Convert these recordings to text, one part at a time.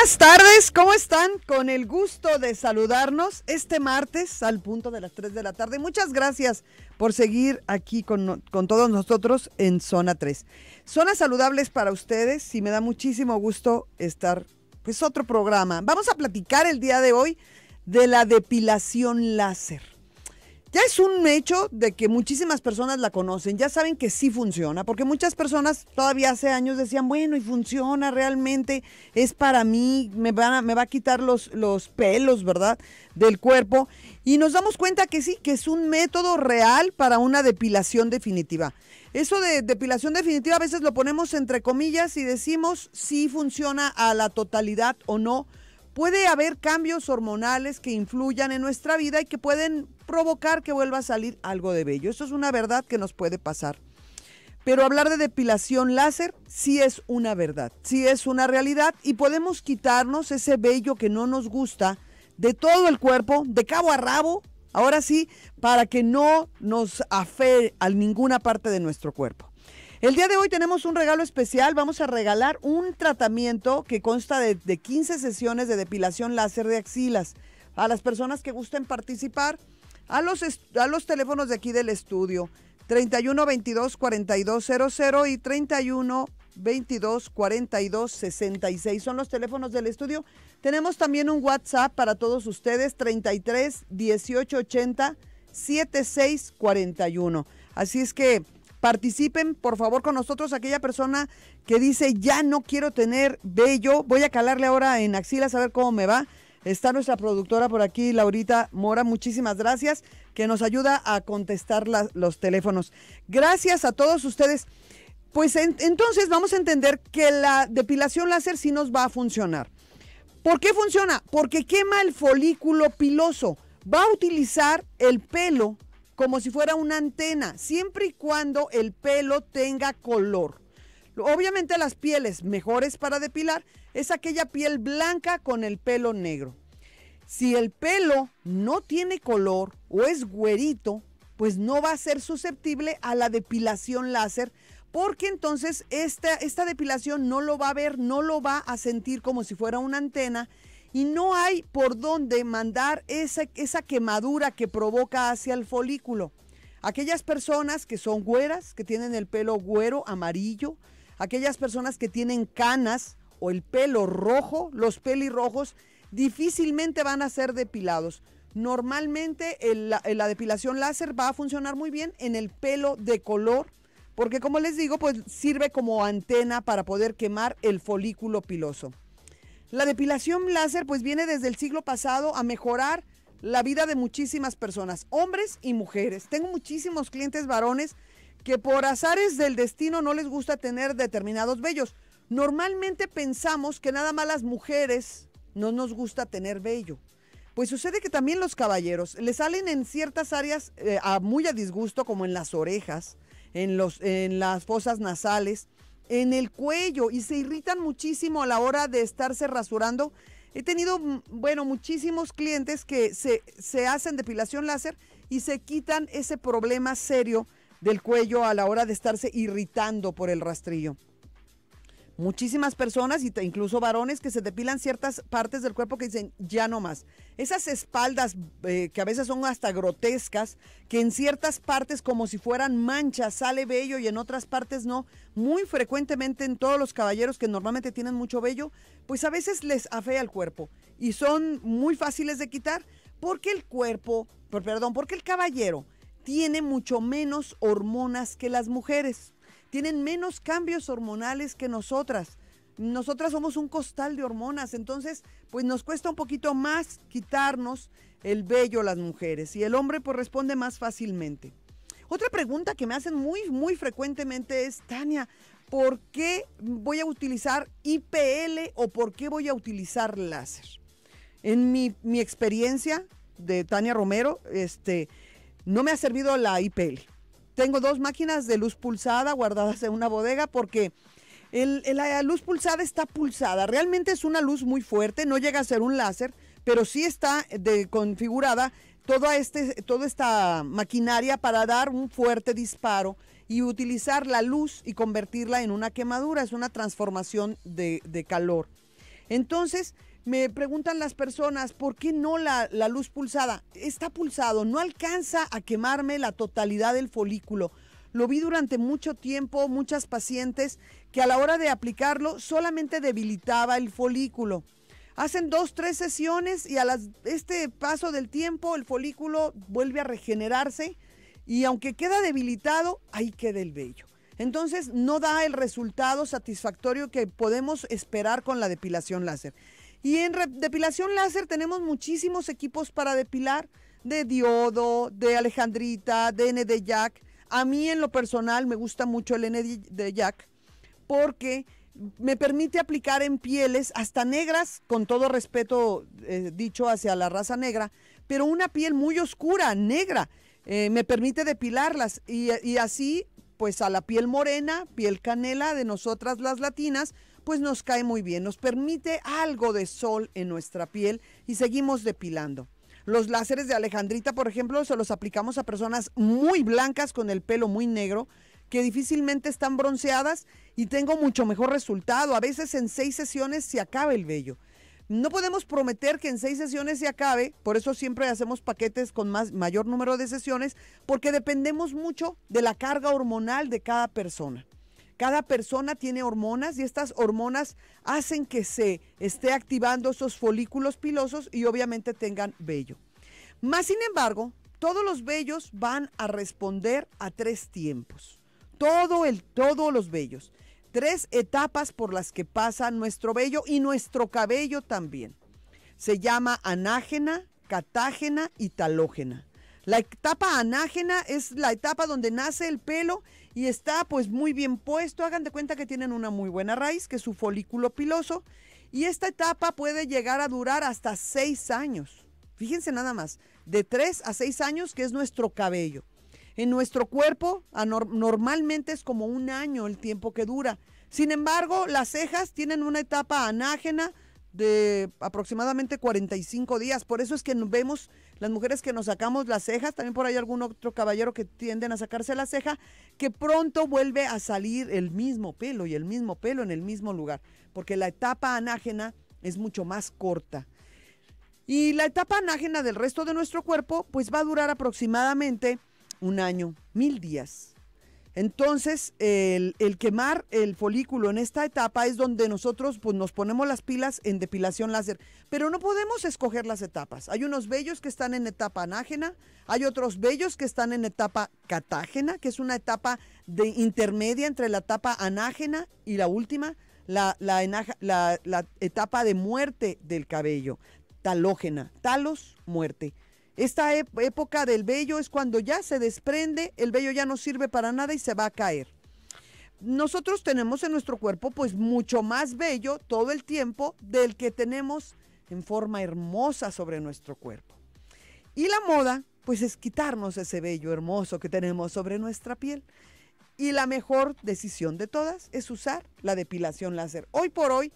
buenas tardes, ¿cómo están? Con el gusto de saludarnos este martes al punto de las 3 de la tarde. Muchas gracias por seguir aquí con, con todos nosotros en Zona 3. Zonas saludables para ustedes y me da muchísimo gusto estar, pues otro programa. Vamos a platicar el día de hoy de la depilación láser. Ya es un hecho de que muchísimas personas la conocen, ya saben que sí funciona, porque muchas personas todavía hace años decían, bueno, y funciona realmente, es para mí, me, van me va a quitar los, los pelos, ¿verdad?, del cuerpo. Y nos damos cuenta que sí, que es un método real para una depilación definitiva. Eso de depilación definitiva a veces lo ponemos entre comillas y decimos si funciona a la totalidad o no. Puede haber cambios hormonales que influyan en nuestra vida y que pueden provocar que vuelva a salir algo de vello. Esto es una verdad que nos puede pasar. Pero hablar de depilación láser sí es una verdad, sí es una realidad y podemos quitarnos ese vello que no nos gusta de todo el cuerpo, de cabo a rabo, ahora sí, para que no nos afee a ninguna parte de nuestro cuerpo. El día de hoy tenemos un regalo especial, vamos a regalar un tratamiento que consta de, de 15 sesiones de depilación láser de axilas. A las personas que gusten participar, a los, teléfonos de aquí del estudio. 31 22 42 00 y 31 22 42 66. Son los teléfonos del estudio. Tenemos también un WhatsApp para todos ustedes, 33 18 80 76 41. Así es que participen, por favor, con nosotros. Aquella persona que dice, ya no quiero tener vello, voy a calarle ahora en axilas a ver cómo me va. Está nuestra productora por aquí, Laurita Mora, muchísimas gracias, que nos ayuda a contestar los teléfonos. Gracias a todos ustedes. Pues entonces vamos a entender que la depilación láser sí nos va a funcionar. ¿Por qué funciona? Porque quema el folículo piloso. Va a utilizar el pelo como si fuera una antena, siempre y cuando el pelo tenga color. Obviamente las pieles mejores para depilar es aquella piel blanca con el pelo negro. Si el pelo no tiene color o es güerito, pues no va a ser susceptible a la depilación láser porque entonces esta, esta depilación no lo va a ver, no lo va a sentir como si fuera una antena y no hay por dónde mandar esa, esa quemadura que provoca hacia el folículo. Aquellas personas que son güeras, que tienen el pelo güero, amarillo, Aquellas personas que tienen canas o el pelo rojo, los pelirrojos, difícilmente van a ser depilados. Normalmente eh, la, depilación láser va a funcionar muy bien en el pelo de color porque como les digo, pues sirve como antena para poder quemar el folículo piloso. La depilación láser pues viene desde el siglo pasado a mejorar la vida de muchísimas personas, hombres y mujeres. Tengo muchísimos clientes varones que por azares del destino no les gusta tener determinados vellos. Normalmente pensamos que nada más las mujeres no nos gusta tener vello. Pues sucede que también los caballeros le salen en ciertas áreas eh, a muy a disgusto, como en las orejas, en, los, en las fosas nasales, en el cuello, y se irritan muchísimo a la hora de estarse rasurando. He tenido, mm, bueno, muchísimos clientes que se, se hacen depilación láser y se quitan ese problema serio del cuello a la hora de estarse irritando por el rastrillo. Muchísimas personas, incluso varones, que se depilan ciertas partes del cuerpo que dicen, ya no más. Esas espaldas eh, que a veces son hasta grotescas, que en ciertas partes como si fueran manchas, sale vello y en otras partes no. Muy frecuentemente en todos los caballeros que normalmente tienen mucho vello, pues a veces les afea el cuerpo y son muy fáciles de quitar porque el cuerpo, perdón, porque el caballero tiene mucho menos hormonas que las mujeres. Tienen menos cambios hormonales que nosotras. Nosotras somos un costal de hormonas, entonces pues nos cuesta un poquito más quitarnos el vello las mujeres y el hombre pues responde más fácilmente. Otra pregunta que me hacen muy, muy frecuentemente es, Tania, ¿por qué voy a utilizar IPL o por qué voy a utilizar láser? En mi, mi experiencia de Tania Romero, este, no me ha servido la IPL. Tengo dos máquinas de luz pulsada guardadas en una bodega porque la luz pulsada está pulsada. Realmente es una luz muy fuerte, no llega a ser un láser, pero sí está de, configurada toda, este, toda esta maquinaria para dar un fuerte disparo y utilizar la luz y convertirla en una quemadura, es una transformación de, de calor. Entonces, me preguntan las personas, ¿por qué no la, luz pulsada? Está pulsado, no alcanza a quemarme la totalidad del folículo. Lo vi durante mucho tiempo, muchas pacientes, que a la hora de aplicarlo solamente debilitaba el folículo. Hacen dos, tres sesiones y a este paso del tiempo el folículo vuelve a regenerarse y aunque queda debilitado, ahí queda el vello. Entonces no da el resultado satisfactorio que podemos esperar con la depilación láser. Y en depilación láser tenemos muchísimos equipos para depilar, de diodo, de alejandrita, de N Jack. A mí en lo personal me gusta mucho el N de Jack porque me permite aplicar en pieles hasta negras, con todo respeto eh, dicho hacia la raza negra, pero una piel muy oscura, negra. Eh, me permite depilarlas y así pues a la piel morena, piel canela de nosotras las latinas, pues nos cae muy bien, nos permite algo de sol en nuestra piel y seguimos depilando. Los láseres de Alejandrita, por ejemplo, se los aplicamos a personas muy blancas con el pelo muy negro, que difícilmente están bronceadas y tengo mucho mejor resultado. A veces en seis sesiones se acaba el vello. No podemos prometer que en seis sesiones se acabe, por eso siempre hacemos paquetes con más, mayor número de sesiones, porque dependemos mucho de la carga hormonal de cada persona. Cada persona tiene hormonas y estas hormonas hacen que se esté activando esos folículos pilosos y obviamente tengan vello. Más sin embargo, todos los vellos van a responder a tres tiempos. Todo el, todos los vellos. Tres etapas por las que pasa nuestro vello y nuestro cabello también. Se llama anágena, catágena y talógena. La etapa anágena es la etapa donde nace el pelo y está pues muy bien puesto. Hagan de cuenta que tienen una muy buena raíz, que es su folículo piloso. Y esta etapa puede llegar a durar hasta seis años. Fíjense nada más, de tres a seis años, que es nuestro cabello. En nuestro cuerpo normalmente es como un año el tiempo que dura. Sin embargo, las cejas tienen una etapa anágena de aproximadamente 45 días. Por eso es que vemos las mujeres que nos sacamos las cejas, también por ahí algún otro caballero que tienden a sacarse la ceja, que pronto vuelve a salir el mismo pelo y el mismo pelo en el mismo lugar, porque la etapa anágena es mucho más corta. Y la etapa anágena del resto de nuestro cuerpo, pues va a durar aproximadamente un año, mil días. Entonces, el, quemar el folículo en esta etapa es donde nosotros pues, nos ponemos las pilas en depilación láser. Pero no podemos escoger las etapas. Hay unos vellos que están en etapa anágena, hay otros vellos que están en etapa catágena, que es una etapa de intermedia entre la etapa anágena y la última, la etapa de muerte del cabello, talógena, talos, muerte. Esta época del vello es cuando ya se desprende, el vello ya no sirve para nada y se va a caer. Nosotros tenemos en nuestro cuerpo pues mucho más vello todo el tiempo del que tenemos en forma hermosa sobre nuestro cuerpo. Y la moda pues es quitarnos ese vello hermoso que tenemos sobre nuestra piel. Y la mejor decisión de todas es usar la depilación láser. Hoy por hoy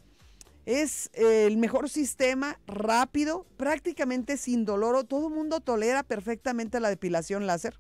es eh, el mejor sistema, rápido, prácticamente sin dolor. Todo el mundo tolera perfectamente la depilación láser.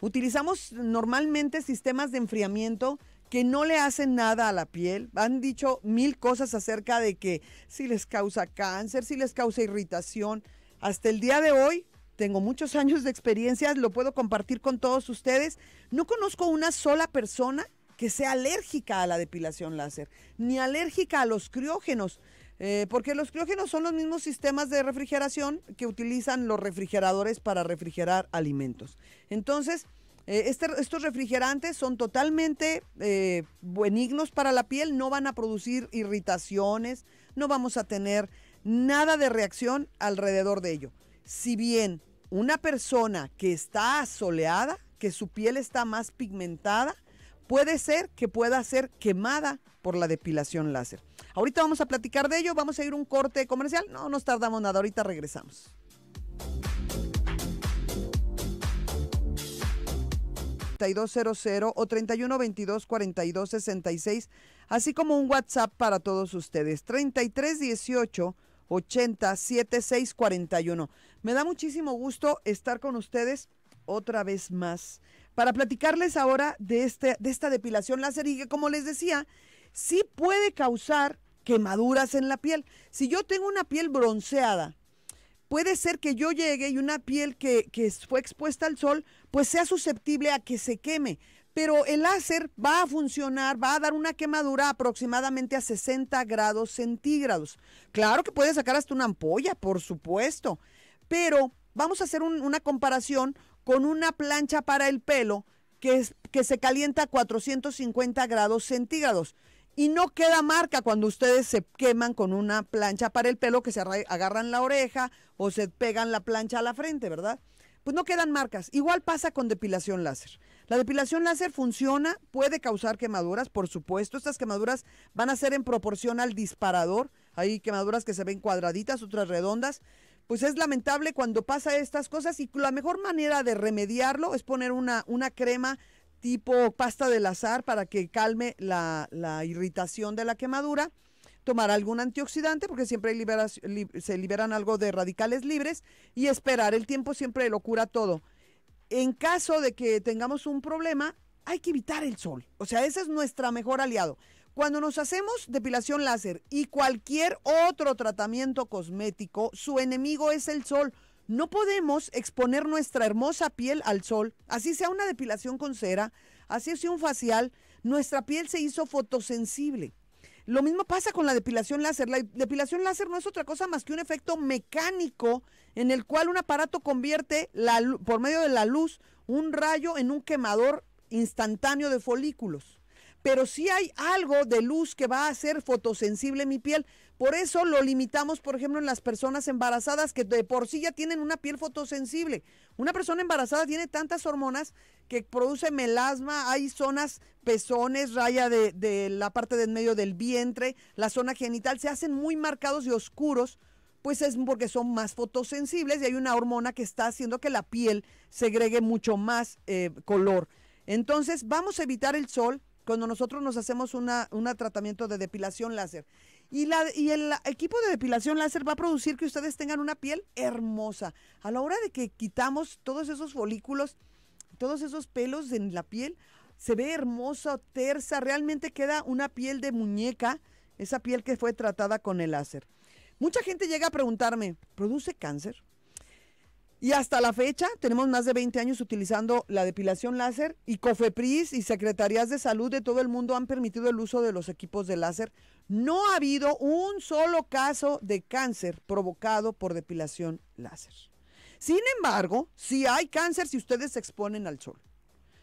Utilizamos normalmente sistemas de enfriamiento que no le hacen nada a la piel. Han dicho mil cosas acerca de que si les causa cáncer, si les causa irritación. Hasta el día de hoy tengo muchos años de experiencia, lo puedo compartir con todos ustedes. No conozco una sola persona que sea alérgica a la depilación láser, ni alérgica a los criógenos. Eh, porque los criógenos son los mismos sistemas de refrigeración que utilizan los refrigeradores para refrigerar alimentos. Entonces, eh, este, estos refrigerantes son totalmente eh, benignos para la piel, no van a producir irritaciones, no vamos a tener nada de reacción alrededor de ello. Si bien una persona que está soleada que su piel está más pigmentada, puede ser que pueda ser quemada por la depilación láser. Ahorita vamos a platicar de ello, vamos a ir un corte comercial. No nos tardamos nada, ahorita regresamos. o 3122-4266, así como un WhatsApp para todos ustedes, 3318 Me da muchísimo gusto estar con ustedes otra vez más para platicarles ahora de, este, de esta depilación láser y que, como les decía, sí puede causar quemaduras en la piel. Si yo tengo una piel bronceada, puede ser que yo llegue y una piel que, fue expuesta al sol, pues sea susceptible a que se queme. Pero el láser va a funcionar, va a dar una quemadura aproximadamente a 60 grados centígrados. Claro que puede sacar hasta una ampolla, por supuesto. Pero vamos a hacer una comparación con una plancha para el pelo que, que se calienta a 450 grados centígrados. Y no queda marca cuando ustedes se queman con una plancha para el pelo que se agarran la oreja o se pegan la plancha a la frente, ¿verdad? Pues no quedan marcas. Igual pasa con depilación láser. La depilación láser funciona, puede causar quemaduras, por supuesto. Estas quemaduras van a ser en proporción al disparador. Hay quemaduras que se ven cuadraditas, otras redondas pues es lamentable cuando pasa estas cosas y la mejor manera de remediarlo es poner una, una crema tipo pasta del azar para que calme la, irritación de la quemadura tomar algún antioxidante porque siempre se liberan algo de radicales libres y esperar. El tiempo siempre lo cura todo. En caso de que tengamos un problema, hay que evitar el sol. O sea, ese es nuestro mejor aliado. Cuando nos hacemos depilación láser y cualquier otro tratamiento cosmético, su enemigo es el sol. No podemos exponer nuestra hermosa piel al sol, así sea una depilación con cera, así sea un facial, nuestra piel se hizo fotosensible. Lo mismo pasa con la depilación láser. La depilación láser no es otra cosa más que un efecto mecánico en el cual un aparato convierte la, por medio de la luz un rayo en un quemador instantáneo de folículos pero si hay algo de luz que va a hacer fotosensible mi piel. Por eso lo limitamos, por ejemplo, en las personas embarazadas que de por sí ya tienen una piel fotosensible. Una persona embarazada tiene tantas hormonas que produce melasma, hay zonas, pezones, raya de, la parte del medio del vientre, la zona genital, se hacen muy marcados y oscuros pues es porque son más fotosensibles y hay una hormona que está haciendo que la piel segregue mucho más eh, color. Entonces vamos a evitar el sol, cuando nosotros nos hacemos un una tratamiento de depilación láser. Y, la, y el equipo de depilación láser va a producir que ustedes tengan una piel hermosa. A la hora de que quitamos todos esos folículos, todos esos pelos en la piel, se ve hermosa, tersa, realmente queda una piel de muñeca, esa piel que fue tratada con el láser. Mucha gente llega a preguntarme, ¿produce cáncer? Y hasta la fecha tenemos más de 20 años utilizando la depilación láser y COFEPRIS y secretarías de salud de todo el mundo han permitido el uso de los equipos de láser. No ha habido un solo caso de cáncer provocado por depilación láser. Sin embargo, si hay cáncer si ustedes se exponen al sol.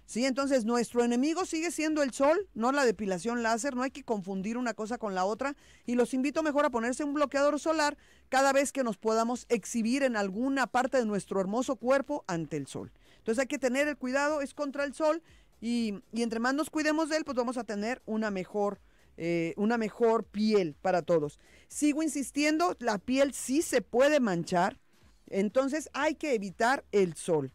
Sí, entonces nuestro enemigo sigue siendo el sol, no la depilación láser, no hay que confundir una cosa con la otra y los invito mejor a ponerse un bloqueador solar cada vez que nos podamos exhibir en alguna parte de nuestro hermoso cuerpo ante el sol. Entonces hay que tener el cuidado, es contra el sol y, entre más nos cuidemos de él, pues vamos a tener una mejor eh, una mejor piel para todos. Sigo insistiendo, la piel sí se puede manchar, entonces hay que evitar el sol.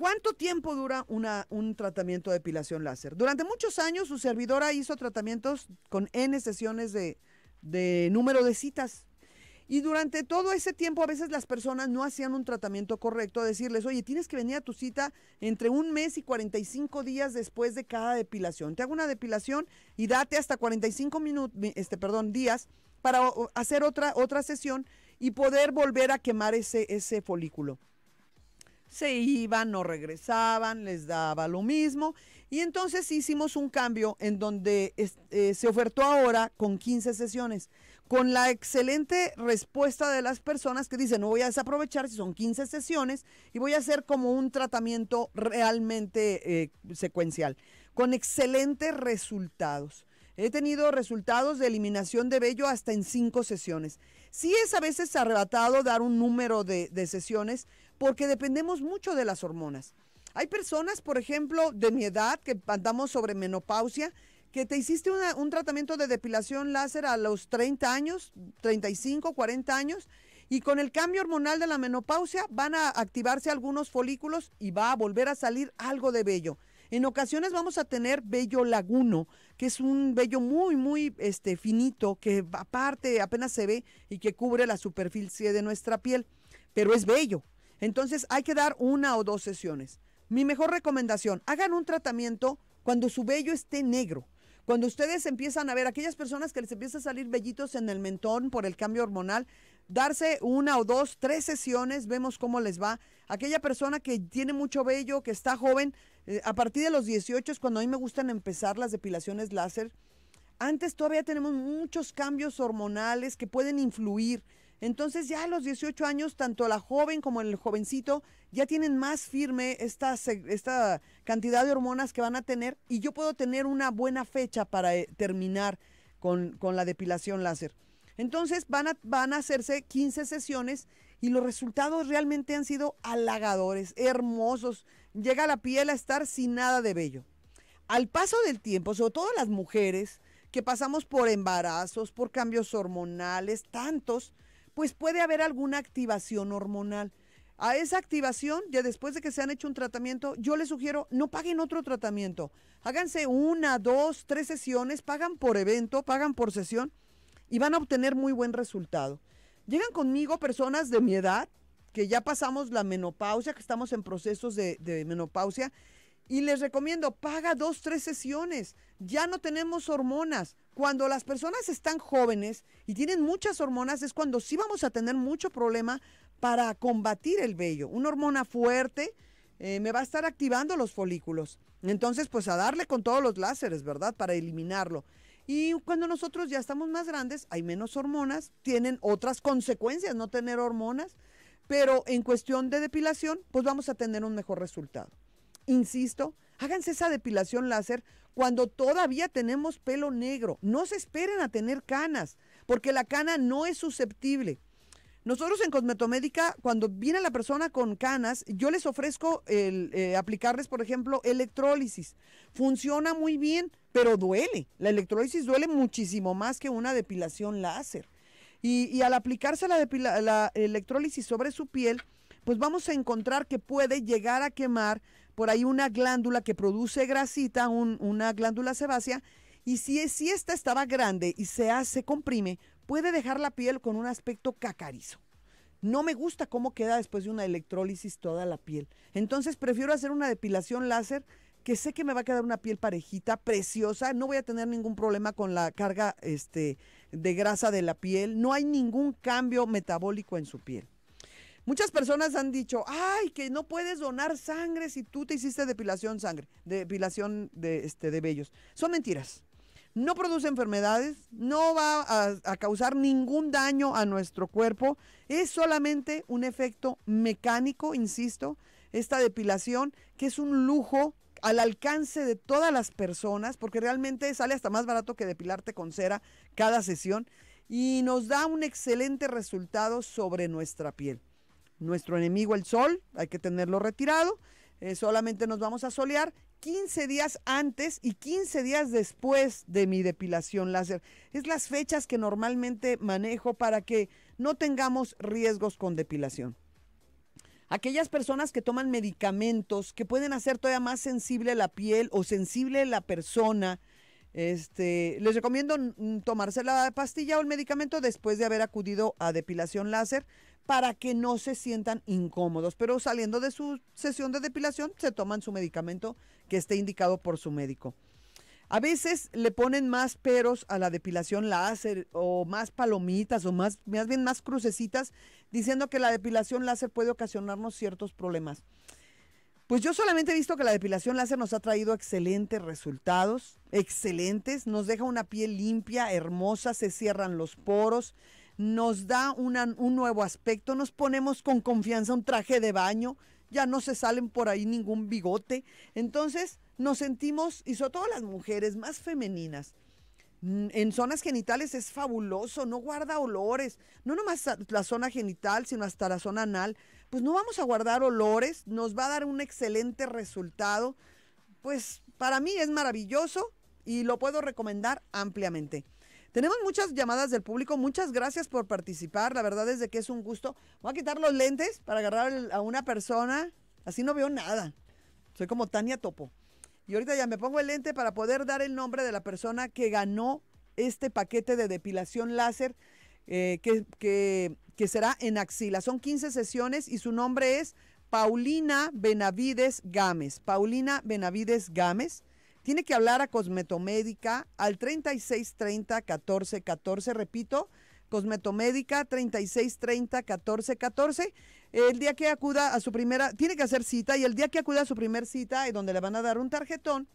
¿Cuánto tiempo dura un tratamiento de depilación láser? Durante muchos años su servidora hizo tratamientos con N sesiones de, de número de citas. Y durante todo ese tiempo a veces las personas no hacían un tratamiento correcto, decirles, oye, tienes que venir a tu cita entre un mes y 45 días después de cada depilación. Te hago una depilación y date hasta 45 minutos, este, perdón, días para hacer otra, otra sesión y poder volver a quemar ese folículo se iban, no regresaban, les daba lo mismo. Y entonces hicimos un cambio en donde eh, se ofertó ahora con 15 sesiones, con la excelente respuesta de las personas que dicen, no voy a desaprovechar si son 15 sesiones y voy a hacer como un tratamiento realmente eh, secuencial, con excelentes resultados. He tenido resultados de eliminación de vello hasta en cinco sesiones. Sí es a veces arrebatado dar un número de, de sesiones, porque dependemos mucho de las hormonas. Hay personas, por ejemplo, de mi edad, que andamos sobre menopausia, que te hiciste un tratamiento de depilación láser a los 30 años, 35, 40 años, y con el cambio hormonal de la menopausia van a activarse algunos folículos y va a volver a salir algo de vello. En ocasiones vamos a tener vello laguno, que es un vello muy, muy este, finito, que aparte apenas se ve y que cubre la superficie de nuestra piel, pero es vello. Entonces hay que dar una o dos sesiones. Mi mejor recomendación, hagan un tratamiento cuando su vello esté negro. Cuando ustedes empiezan a ver aquellas personas que les empieza a salir vellitos en el mentón por el cambio hormonal, darse una o dos, tres sesiones, vemos cómo les va. Aquella persona que tiene mucho vello, que está joven, eh, a partir de los 18 es cuando a mí me gustan empezar las depilaciones láser. Antes todavía tenemos muchos cambios hormonales que pueden influir entonces ya a los 18 años, tanto la joven como el jovencito ya tienen más firme esta, esta cantidad de hormonas que van a tener y yo puedo tener una buena fecha para eh, terminar con, la depilación láser. Entonces van a, van a hacerse 15 sesiones y los resultados realmente han sido halagadores, hermosos. Llega la piel a estar sin nada de vello. Al paso del tiempo, sobre todo las mujeres que pasamos por embarazos, por cambios hormonales, tantos, pues puede haber alguna activación hormonal. A esa activación, ya después de que se han hecho un tratamiento, yo les sugiero no paguen otro tratamiento. Háganse una, dos, tres sesiones, pagan por evento, pagan por sesión y van a obtener muy buen resultado. Llegan conmigo personas de mi edad, que ya pasamos la menopausia, que estamos en procesos de, de menopausia, y les recomiendo, paga dos, tres sesiones. Ya no tenemos hormonas. Cuando las personas están jóvenes y tienen muchas hormonas es cuando sí vamos a tener mucho problema para combatir el vello. Una hormona fuerte eh, me va a estar activando los folículos. Entonces, pues a darle con todos los láseres, ¿verdad? Para eliminarlo. Y cuando nosotros ya estamos más grandes, hay menos hormonas, tienen otras consecuencias no tener hormonas, pero en cuestión de depilación, pues vamos a tener un mejor resultado insisto, háganse esa depilación láser cuando todavía tenemos pelo negro. No se esperen a tener canas, porque la cana no es susceptible. Nosotros en Cosmetomédica, cuando viene la persona con canas, yo les ofrezco eh, aplicarles, por ejemplo, electrólisis. Funciona muy bien, pero duele. La electrólisis duele muchísimo más que una depilación láser. Y, al aplicarse la, la electrólisis sobre su piel, pues vamos a encontrar que puede llegar a quemar por ahí una glándula que produce grasita, una glándula sebácea, y si, esta estaba grande y se, hace, comprime, puede dejar la piel con un aspecto cacarizo. No me gusta cómo queda después de una electrólisis toda la piel. Entonces prefiero hacer una depilación láser que sé que me va a quedar una piel parejita, preciosa, no voy a tener ningún problema con la carga este, de grasa de la piel, no hay ningún cambio metabólico en su piel. Muchas personas han dicho, ay, que no puedes donar sangre si tú te hiciste depilación sangre, depilación de, este, de vellos. Son mentiras. No produce enfermedades, no va a causar ningún daño a nuestro cuerpo. Es solamente un efecto mecánico, insisto, esta depilación, que es un lujo al alcance de todas las personas, porque realmente sale hasta más barato que depilarte con cera cada sesión y nos da un excelente resultado sobre nuestra piel nuestro enemigo el sol, hay que tenerlo retirado, eh, solamente nos vamos a solear 15 días antes y 15 días después de mi depilación láser. Es las fechas que normalmente manejo para que no tengamos riesgos con depilación. Aquellas personas que toman medicamentos que pueden hacer todavía más sensible la piel o sensible la persona, este, les recomiendo tomarse la pastilla o el medicamento después de haber acudido a depilación láser para que no se sientan incómodos. Pero saliendo de su sesión de depilación, se toman su medicamento que esté indicado por su médico. A veces le ponen más peros a la depilación láser o más palomitas o más, más bien más crucecitas diciendo que la depilación láser puede ocasionarnos ciertos problemas. Pues yo solamente he visto que la depilación láser nos ha traído excelentes resultados, excelentes, nos deja una piel limpia, hermosa, se cierran los poros, nos da un nuevo aspecto, nos ponemos con confianza un traje de baño, ya no se salen por ahí ningún bigote. Entonces nos sentimos, y sobre todo las mujeres, más femeninas. Mm, en zonas genitales es fabuloso, no guarda olores, no nomás la zona genital, sino hasta la zona anal. Pues no vamos a guardar olores, nos va a dar un excelente resultado. Pues para mí es maravilloso y lo puedo recomendar ampliamente. Tenemos muchas llamadas del público, muchas gracias por participar, la verdad es de que es un gusto. Voy a quitar los lentes para agarrar a una persona, así no veo nada. Soy como Tania Topo. Y ahorita ya me pongo el lente para poder dar el nombre de la persona que ganó este paquete de depilación láser eh, que, que será en axila. Son 15 sesiones y su nombre es Paulina Benavides Gámez. Paulina Benavides Gámez. Tiene que hablar a Cosmetomédica al 3630 1414 repito, Cosmetomédica 3630 1414 El día que acuda a su primera, tiene que hacer cita y el día que acuda a su primera cita y donde le van a dar un tarjetón,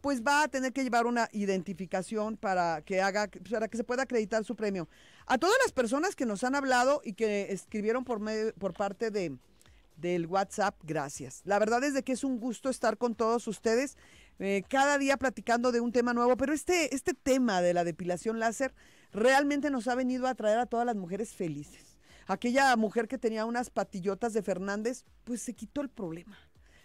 pues va a tener que llevar una identificación para que haga para que se pueda acreditar su premio. A todas las personas que nos han hablado y que escribieron por por parte de del WhatsApp. Gracias. La verdad es de que es un gusto estar con todos ustedes eh, cada día platicando de un tema nuevo, pero este, este tema de la depilación láser realmente nos ha venido a traer a todas las mujeres felices. Aquella mujer que tenía unas patillotas de Fernández, pues se quitó el problema.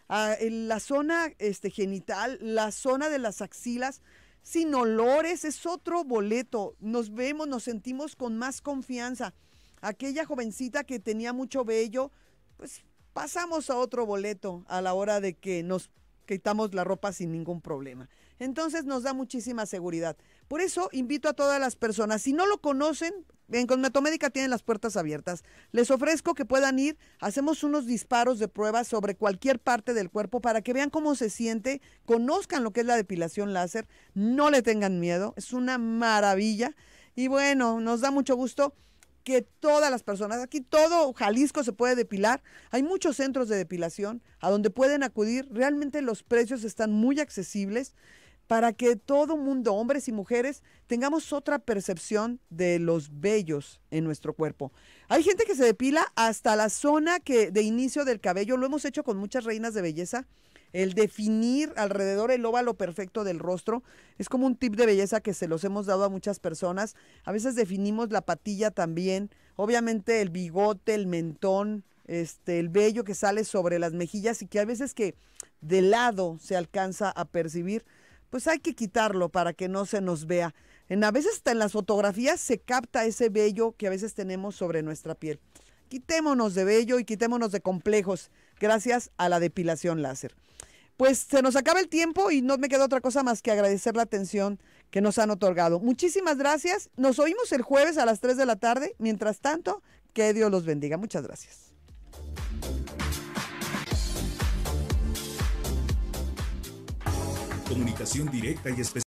Ah, en la zona este, genital, la zona de las axilas, sin olores, es otro boleto. Nos vemos, nos sentimos con más confianza. Aquella jovencita que tenía mucho vello, pues pasamos a otro boleto a la hora de que nos quitamos la ropa sin ningún problema. Entonces nos da muchísima seguridad. Por eso invito a todas las personas, si no lo conocen, en Cosmetomédica tienen las puertas abiertas. Les ofrezco que puedan ir, hacemos unos disparos de pruebas sobre cualquier parte del cuerpo para que vean cómo se siente, conozcan lo que es la depilación láser, no le tengan miedo, es una maravilla. Y bueno, nos da mucho gusto que todas las personas, aquí todo Jalisco se puede depilar, hay muchos centros de depilación a donde pueden acudir, realmente los precios están muy accesibles para que todo mundo, hombres y mujeres, tengamos otra percepción de los bellos en nuestro cuerpo. Hay gente que se depila hasta la zona que de inicio del cabello, lo hemos hecho con muchas reinas de belleza, el definir alrededor el óvalo perfecto del rostro es como un tip de belleza que se los hemos dado a muchas personas. A veces definimos la patilla también, obviamente el bigote, el mentón, este, el vello que sale sobre las mejillas y que a veces que de lado se alcanza a percibir, pues hay que quitarlo para que no se nos vea. En, a veces hasta en las fotografías se capta ese vello que a veces tenemos sobre nuestra piel. Quitémonos de vello y quitémonos de complejos gracias a la depilación láser. Pues se nos acaba el tiempo y no me queda otra cosa más que agradecer la atención que nos han otorgado. Muchísimas gracias. Nos oímos el jueves a las 3 de la tarde. Mientras tanto, que Dios los bendiga. Muchas gracias. Comunicación directa y